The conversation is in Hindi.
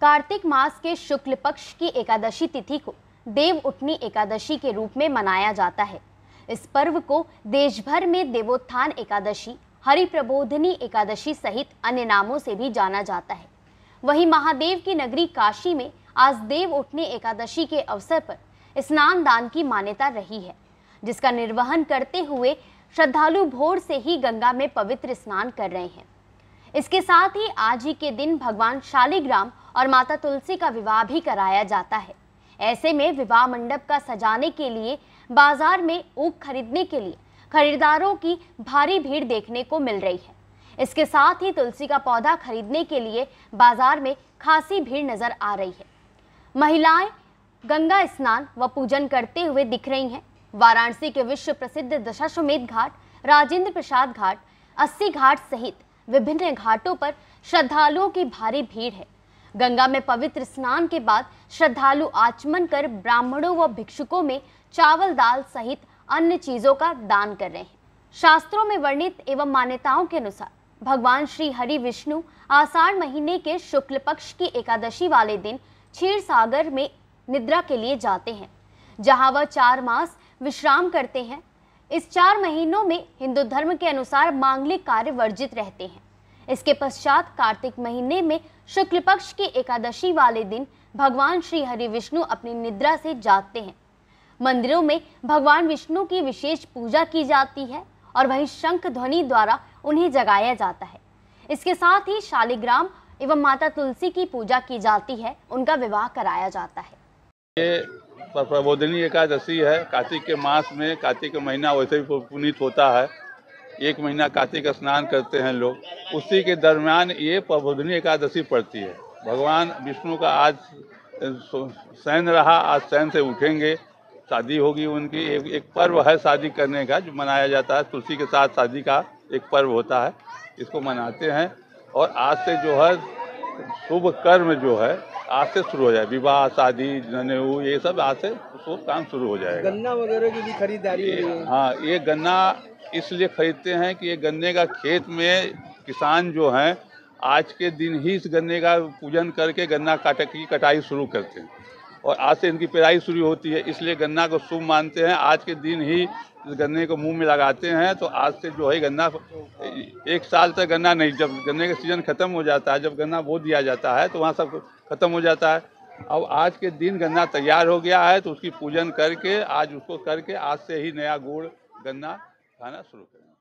कार्तिक मास के शुक्ल पक्ष की एकादशी तिथि को देव उठनी एकादशी के रूप में मनाया जाता है इस पर्व को देश भर में देवोत्थान एकादशी हरि प्रबोधनी एकादशी सहित अन्य नामों से भी जाना जाता है वहीं महादेव की नगरी काशी में आज देव उठनी एकादशी के अवसर पर स्नान दान की मान्यता रही है जिसका निर्वहन करते हुए श्रद्धालु भोर से ही गंगा में पवित्र स्नान कर रहे हैं इसके साथ ही आज ही के दिन भगवान शालिग्राम और माता तुलसी का विवाह भी कराया जाता है ऐसे में विवाह मंडप का सजाने के लिए बाजार में ऊख खरीदने के लिए खरीदारों की भारी भीड़ देखने को मिल रही है इसके साथ ही तुलसी का पौधा खरीदने के लिए बाजार में खासी भीड़ नजर आ रही है महिलाएं गंगा स्नान व पूजन करते हुए दिख रही हैं वाराणसी के विश्व प्रसिद्ध दशाश्वमेध घाट राजेंद्र प्रसाद घाट अस्सी घाट सहित विभिन्न घाटों पर श्रद्धालुओं की भारी भीड़ है गंगा में पवित्र स्नान के बाद श्रद्धालु आचमन कर ब्राह्मणों व भिक्षुकों में चावल दाल सहित अन्य चीजों का दान कर रहे हैं शास्त्रों में वर्णित एवं मान्यताओं के अनुसार भगवान श्री हरि विष्णु आषाढ़ महीने के शुक्ल पक्ष की एकादशी वाले दिन क्षीर सागर में निद्रा के लिए जाते हैं जहां वह चार मास विश्राम करते हैं इस चार महीनों में हिंदू धर्म के अनुसार मांगलिक कार्य वर्जित रहते हैं इसके पश्चात कार्तिक महीने में शुक्ल पक्ष की एकादशी वाले दिन भगवान श्री हरि विष्णु अपनी निद्रा से जागते हैं मंदिरों में भगवान विष्णु की विशेष पूजा की जाती है और वहीं शंख ध्वनि द्वारा उन्हें जगाया जाता है इसके साथ ही शालिग्राम एवं माता तुलसी की पूजा की जाती है उनका विवाह कराया जाता है ये प्रबोधनी एकादशी है कार्तिक के मास में कार्तिक का महीना वैसे भी पुनीत होता है एक महीना कार्तिक स्नान करते हैं लोग उसी के दरमियान ये प्रबोधनी एकादशी पड़ती है भगवान विष्णु का आज सैन रहा आज सैन से उठेंगे शादी होगी उनकी एक, एक पर्व है शादी करने का जो मनाया जाता है तुलसी के साथ शादी का एक पर्व होता है इसको मनाते हैं और आज से जो है शुभ कर्म जो है आज से शुरू हो जाए विवाह शादी जनेऊ ये सब आज से शुभ काम शुरू हो जाएगा गन्ना वगैरह की भी खरीदारी हाँ ये गन्ना इसलिए खरीदते हैं कि ये गन्ने का खेत में किसान जो हैं आज के दिन ही इस गन्ने का पूजन करके गन्ना काटे की कटाई शुरू करते हैं और आज से इनकी पेराई शुरू होती है इसलिए गन्ना को शुभ मानते हैं आज के दिन ही गन्ने को मुंह में लगाते हैं तो आज से जो है गन्ना एक साल तक गन्ना नहीं जब गन्ने का सीजन ख़त्म हो जाता है जब गन्ना वो दिया जाता है तो वहाँ सब ख़त्म हो जाता है अब आज के दिन गन्ना तैयार हो गया है तो उसकी पूजन करके आज उसको करके आज से ही नया गुड़ गन्ना खाना शुरू करें